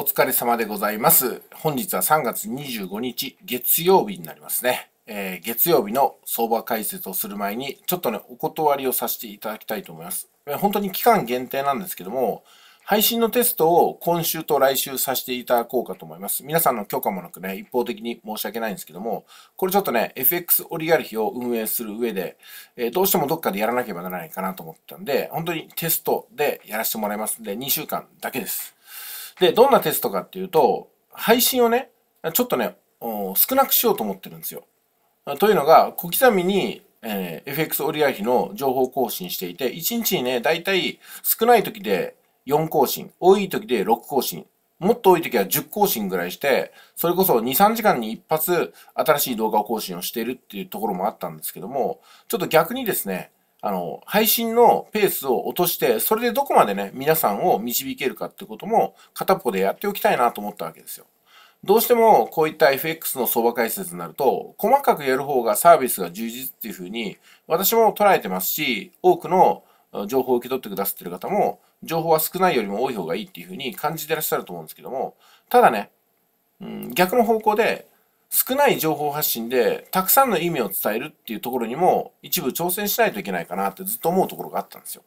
お疲れ様でございます。本日は3月25日月曜日になりますね。えー、月曜日の相場解説をする前に、ちょっとね、お断りをさせていただきたいと思います。本当に期間限定なんですけども、配信のテストを今週と来週させていただこうかと思います。皆さんの許可もなくね、一方的に申し訳ないんですけども、これちょっとね、FX オリガルヒを運営する上で、えー、どうしてもどっかでやらなければならないかなと思ったんで、本当にテストでやらせてもらいますんで、2週間だけです。で、どんなテストかっていうと、配信をね、ちょっとね、少なくしようと思ってるんですよ。というのが、小刻みに、えー、FX 折り合い比の情報更新していて、1日にね、だいたい少ない時で4更新、多い時で6更新、もっと多い時は10更新ぐらいして、それこそ2、3時間に一発新しい動画を更新をしているっていうところもあったんですけども、ちょっと逆にですね、あの、配信のペースを落として、それでどこまでね、皆さんを導けるかってことも片っぽでやっておきたいなと思ったわけですよ。どうしてもこういった FX の相場解説になると、細かくやる方がサービスが充実っていうふうに、私も捉えてますし、多くの情報を受け取ってくださってる方も、情報は少ないよりも多い方がいいっていうふうに感じてらっしゃると思うんですけども、ただね、うん、逆の方向で、少ない情報発信でたくさんの意味を伝えるっていうところにも一部挑戦しないといけないかなってずっと思うところがあったんですよ。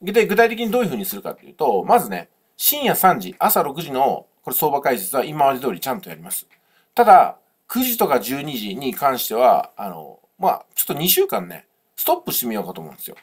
で、具体的にどういうふうにするかっていうと、まずね、深夜3時、朝6時のこれ相場解説は今まで通りちゃんとやります。ただ、9時とか12時に関しては、あの、まあ、ちょっと2週間ね、ストップしてみようかと思うんですよ。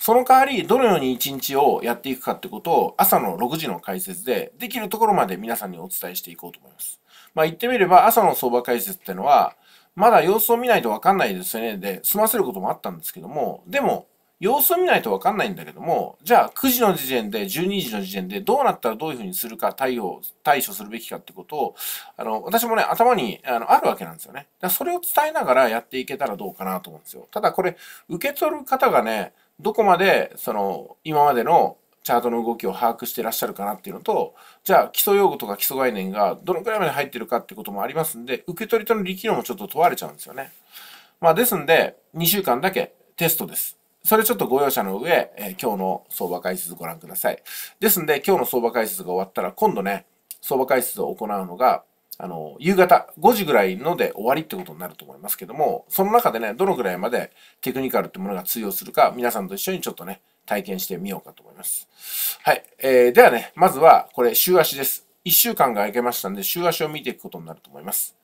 その代わり、どのように一日をやっていくかってことを、朝の6時の解説で、できるところまで皆さんにお伝えしていこうと思います。まあ、言ってみれば、朝の相場解説ってのは、まだ様子を見ないとわかんないですよね、で、済ませることもあったんですけども、でも、様子を見ないとわかんないんだけども、じゃあ9時の時点で、12時の時点で、どうなったらどういうふうにするか、対応、対処するべきかってことを、あの、私もね、頭にあのあるわけなんですよね。だそれを伝えながらやっていけたらどうかなと思うんですよ。ただこれ、受け取る方がね、どこまでその今までのチャートの動きを把握してらっしゃるかなっていうのと、じゃあ基礎用語とか基礎概念がどのくらいまで入ってるかってこともありますんで、受け取り手の力量もちょっと問われちゃうんですよね。まあですんで、2週間だけテストです。それちょっとご容赦の上、えー、今日の相場解説ご覧ください。ですんで、今日の相場解説が終わったら、今度ね、相場解説を行うのが、あの、夕方5時ぐらいので終わりってことになると思いますけども、その中でね、どのぐらいまでテクニカルってものが通用するか、皆さんと一緒にちょっとね、体験してみようかと思います。はい。えー、ではね、まずはこれ、週足です。1週間が空けましたんで、週足を見ていくことになると思います。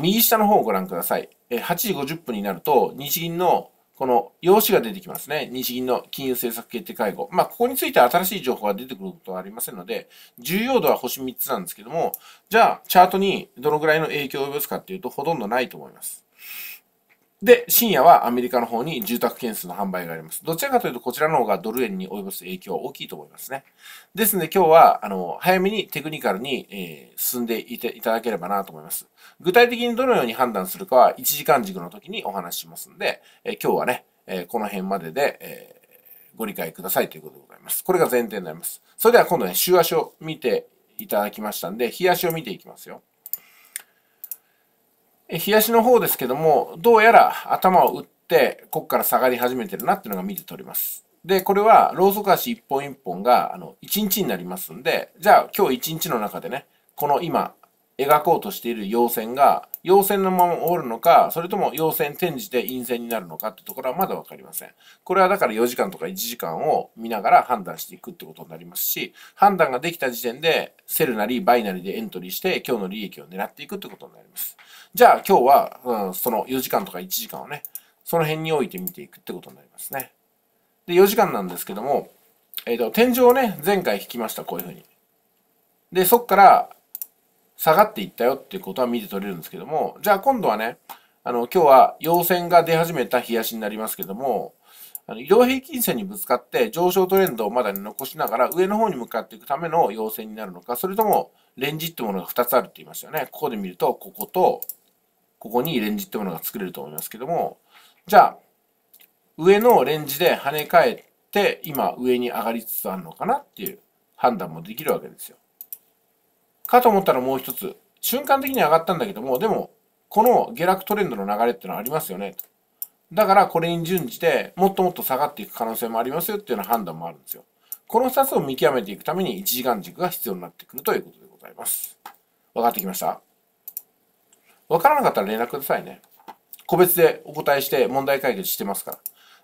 右下の方をご覧ください。え8時50分になると、日銀のこの用紙が出てきますね。日銀の金融政策決定会合。まあ、ここについて新しい情報が出てくることはありませんので、重要度は星3つなんですけども、じゃあ、チャートにどのぐらいの影響を及ぼすかっていうと、ほとんどないと思います。で、深夜はアメリカの方に住宅件数の販売があります。どちらかというと、こちらの方がドル円に及ぼす影響は大きいと思いますね。ですので、今日は、あの、早めにテクニカルに、えー、進んでいていただければなと思います。具体的にどのように判断するかは、1時間軸の時にお話ししますので、えー、今日はね、えー、この辺までで、えご理解くださいということでございます。これが前提になります。それでは今度ね、週足を見ていただきましたんで、日足を見ていきますよ。冷やしの方ですけども、どうやら頭を打って、ここから下がり始めてるなっていうのが見て取れます。で、これは、ローソク足一本一本が、あの、1日になりますんで、じゃあ今日1日の中でね、この今、描こうとしている陽線が、陽線のまま終わるのか、それとも陽線転じて陰線になるのかってところはまだ分かりません。これはだから4時間とか1時間を見ながら判断していくってことになりますし、判断ができた時点でセルなりバイナリでエントリーして今日の利益を狙っていくってことになります。じゃあ今日は、うん、その4時間とか1時間をね、その辺において見ていくってことになりますね。で、4時間なんですけども、えっ、ー、と、天井をね、前回引きました、こういうふうに。で、そっから、下がっていったよっていうことは見て取れるんですけども、じゃあ今度はね、あの、今日は陽線が出始めた冷やしになりますけども、あの移動平均線にぶつかって上昇トレンドをまだ残しながら上の方に向かっていくための陽線になるのか、それともレンジってものが2つあるって言いましたよね。ここで見ると、ここと、ここにレンジってものが作れると思いますけども、じゃあ、上のレンジで跳ね返って、今上に上がりつつあるのかなっていう判断もできるわけですよ。かと思ったらもう一つ、瞬間的に上がったんだけども、でも、この下落トレンドの流れっていうのはありますよね、と。だからこれに準じて、もっともっと下がっていく可能性もありますよっていうような判断もあるんですよ。この2つを見極めていくために1時間軸が必要になってくるということでございます。分かってきました分からなかったら連絡くださいね。個別でお答えして問題解決してますから。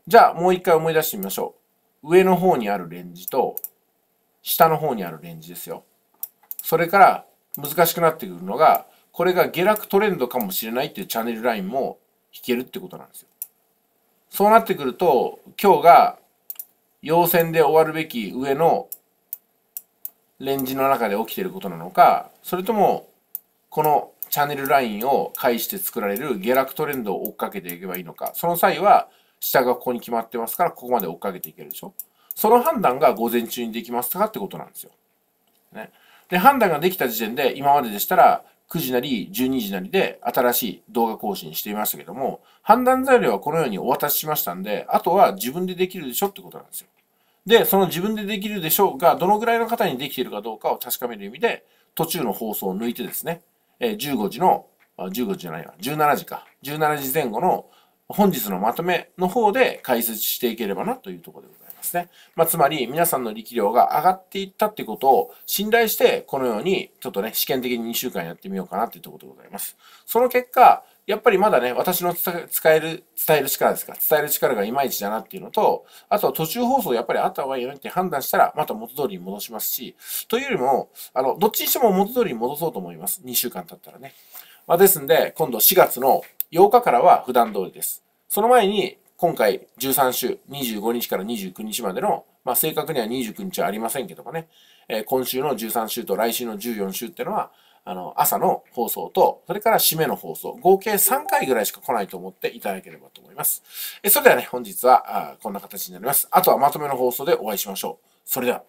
じゃあもう一回思い出してみましょう。上の方にあるレンジと、下の方にあるレンジですよ。それから難しくなってくるのが、これが下落トレンドかもしれないっていうチャンネルラインも引けるってことなんですよ。そうなってくると、今日が陽線で終わるべき上のレンジの中で起きてることなのか、それとも、このチャンネルラインを介して作られる下落トレンドを追っかけていけばいいのか、その際は下がここに決まってますから、ここまで追っかけていけるでしょ。その判断が午前中にできますかってことなんですよ。ね。で、判断ができた時点で、今まででしたら、9時なり12時なりで新しい動画更新していましたけども、判断材料はこのようにお渡ししましたんで、あとは自分でできるでしょってことなんですよ。で、その自分でできるでしょうが、どのぐらいの方にできているかどうかを確かめる意味で、途中の放送を抜いてですね、15時の、15時じゃないわ、17時か、17時前後の本日のまとめの方で解説していければなというところでございますね。まあ、つまり皆さんの力量が上がっていったってことを信頼して、このようにちょっとね、試験的に2週間やってみようかなというところでございます。その結果、やっぱりまだね、私の使える、伝える力ですか、伝える力がいまいちだなっていうのと、あとは途中放送やっぱりあった方がいいよねって判断したら、また元通りに戻しますし、というよりも、あの、どっちにしても元通りに戻そうと思います。2週間経ったらね。まあ、ですんで、今度4月の8日からは普段通りです。その前に、今回13週、25日から29日までの、まあ、正確には29日はありませんけどもね、えー、今週の13週と来週の14週ってのは、あの、朝の放送と、それから締めの放送、合計3回ぐらいしか来ないと思っていただければと思います。えそれではね、本日はあこんな形になります。あとはまとめの放送でお会いしましょう。それでは。